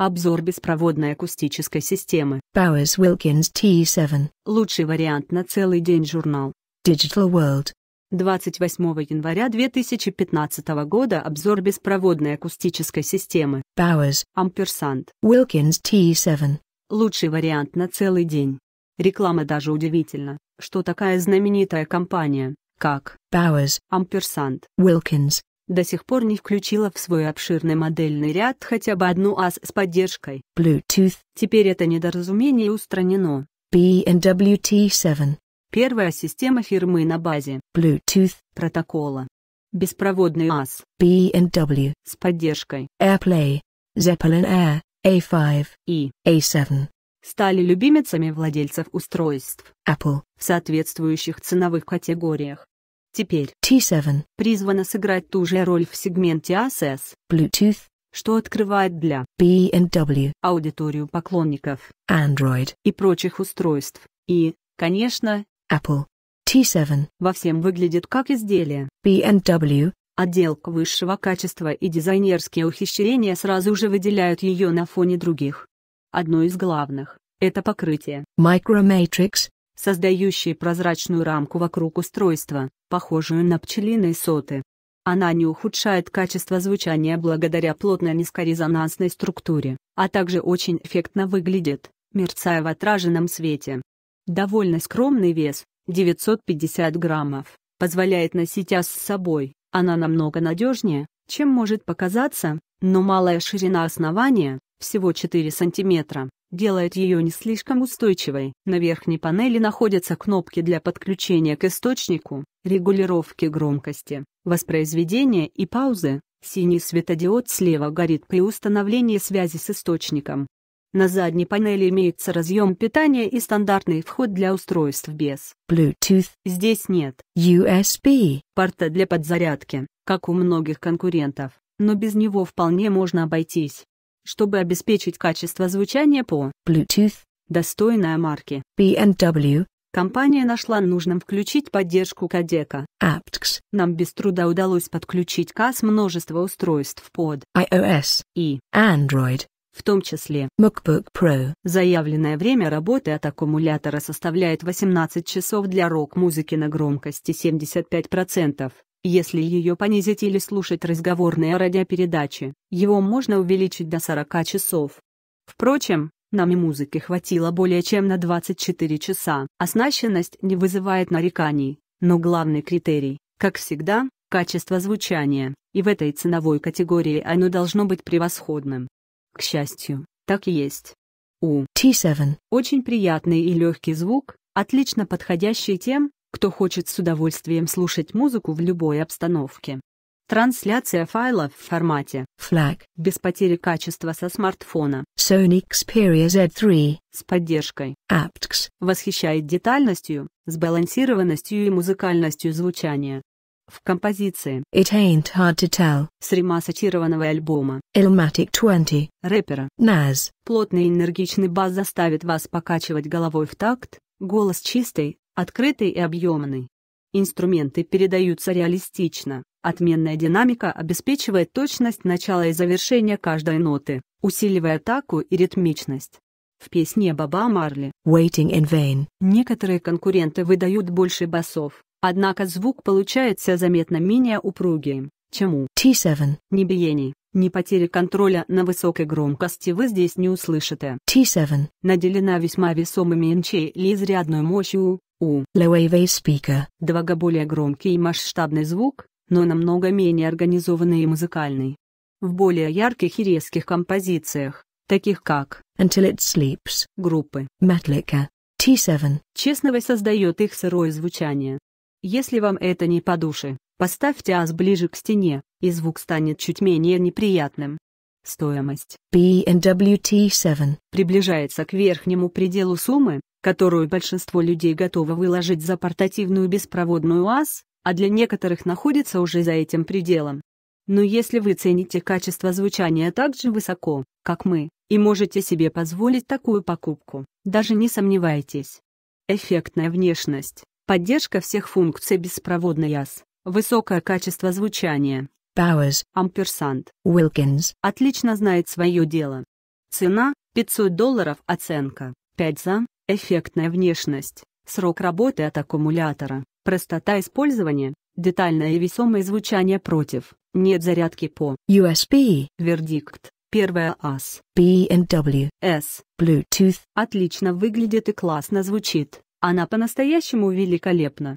Обзор беспроводной акустической системы. Bowers Wilkins T7. Лучший вариант на целый день журнал. Digital World. 28 января 2015 года обзор беспроводной акустической системы. Bowers. Ampersand Wilkins T7. Лучший вариант на целый день. Реклама даже удивительно, что такая знаменитая компания, как Bowers, Ampersand, Wilkins, до сих пор не включила в свой обширный модельный ряд хотя бы одну ас с поддержкой Bluetooth. Теперь это недоразумение устранено. B&WT7. Первая система фирмы на базе Bluetooth протокола. Беспроводный ас B&W с поддержкой AirPlay, Zeppelin Air, A5 и A7 стали любимицами владельцев устройств Apple в соответствующих ценовых категориях. Теперь T7 призвана сыграть ту же роль в сегменте ASS, а Bluetooth, что открывает для B&W аудиторию поклонников Android и прочих устройств, и, конечно, Apple. T7 во всем выглядит как изделие B&W. Отделка высшего качества и дизайнерские ухищрения сразу же выделяют ее на фоне других. Одно из главных – это покрытие Micromatrix создающие прозрачную рамку вокруг устройства, похожую на пчелиные соты. Она не ухудшает качество звучания благодаря плотной низкорезонансной структуре, а также очень эффектно выглядит, мерцая в отраженном свете. Довольно скромный вес, 950 граммов, позволяет носить ас с собой, она намного надежнее, чем может показаться, но малая ширина основания, всего 4 сантиметра, делает ее не слишком устойчивой. На верхней панели находятся кнопки для подключения к источнику, регулировки громкости, воспроизведения и паузы. Синий светодиод слева горит при установлении связи с источником. На задней панели имеется разъем питания и стандартный вход для устройств без Bluetooth. Здесь нет USB порта для подзарядки, как у многих конкурентов, но без него вполне можно обойтись чтобы обеспечить качество звучания по Bluetooth, достойная марки BMW, Компания нашла нужным включить поддержку кадека. Aptx. Нам без труда удалось подключить КАС множество устройств под iOS и Android, в том числе MacBook Pro. Заявленное время работы от аккумулятора составляет 18 часов для рок-музыки на громкости 75%, если ее понизить или слушать разговорные радиопередачи, его можно увеличить до 40 часов. Впрочем, нам и музыки хватило более чем на 24 часа. Оснащенность не вызывает нареканий, но главный критерий, как всегда, качество звучания, и в этой ценовой категории оно должно быть превосходным. К счастью, так и есть. У T7 очень приятный и легкий звук, отлично подходящий тем, кто хочет с удовольствием слушать музыку в любой обстановке. Трансляция файла в формате FLAC без потери качества со смартфона Sony Xperia Z3 с поддержкой aptX восхищает детальностью, сбалансированностью и музыкальностью звучания. В композиции It Ain't Hard to Tell с ремассачированного альбома Illmatic 20 рэпера Nas плотный энергичный бас заставит вас покачивать головой в такт, голос чистый, открытый и объемный. Инструменты передаются реалистично, отменная динамика обеспечивает точность начала и завершения каждой ноты, усиливая атаку и ритмичность. В песне Баба Марли «Waiting in Vain» некоторые конкуренты выдают больше басов, однако звук получается заметно менее упругим, чем у T7. Небиений, ни потери контроля на высокой громкости вы здесь не услышите. T7 наделена весьма весомыми инчей или изрядной мощью, у Lewave Speaker Двага более громкий и масштабный звук, но намного менее организованный и музыкальный. В более ярких и резких композициях, таких как Until It Sleeps группы Metallica, T7, Честновой создает их сырое звучание. Если вам это не по душе, поставьте ас ближе к стене, и звук станет чуть менее неприятным. Стоимость B&W T7 приближается к верхнему пределу суммы, которую большинство людей готово выложить за портативную беспроводную АС, а для некоторых находится уже за этим пределом. Но если вы цените качество звучания так же высоко, как мы, и можете себе позволить такую покупку, даже не сомневайтесь. Эффектная внешность, поддержка всех функций беспроводной АС, высокое качество звучания. Powers, ampersand Wilkins отлично знает свое дело. Цена – 500 долларов оценка. 5 за, эффектная внешность, срок работы от аккумулятора, простота использования, детальное и весомое звучание против, нет зарядки по USB. Вердикт. Первая ас. B&W S. Bluetooth. Отлично выглядит и классно звучит. Она по-настоящему великолепна.